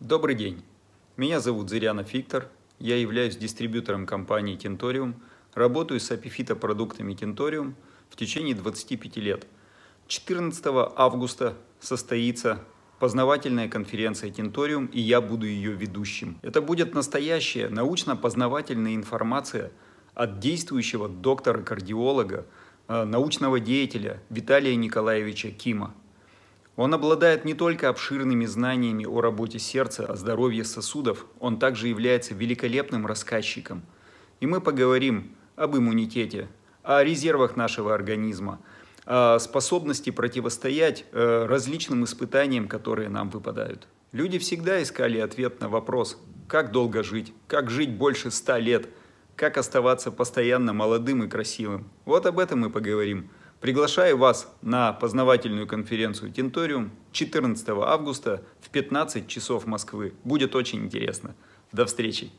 Добрый день. Меня зовут Зырянов Виктор. Я являюсь дистрибьютором компании Tentorium. Работаю с апифито продуктами Tentorium в течение 25 лет. 14 августа состоится познавательная конференция Тенториум, и я буду ее ведущим. Это будет настоящая научно-познавательная информация от действующего доктора-кардиолога, э, научного деятеля Виталия Николаевича Кима. Он обладает не только обширными знаниями о работе сердца, о здоровье сосудов, он также является великолепным рассказчиком. И мы поговорим об иммунитете, о резервах нашего организма, о способности противостоять э, различным испытаниям, которые нам выпадают. Люди всегда искали ответ на вопрос, как долго жить, как жить больше ста лет, как оставаться постоянно молодым и красивым. Вот об этом мы поговорим – Приглашаю вас на познавательную конференцию «Тинториум» 14 августа в 15 часов Москвы. Будет очень интересно. До встречи!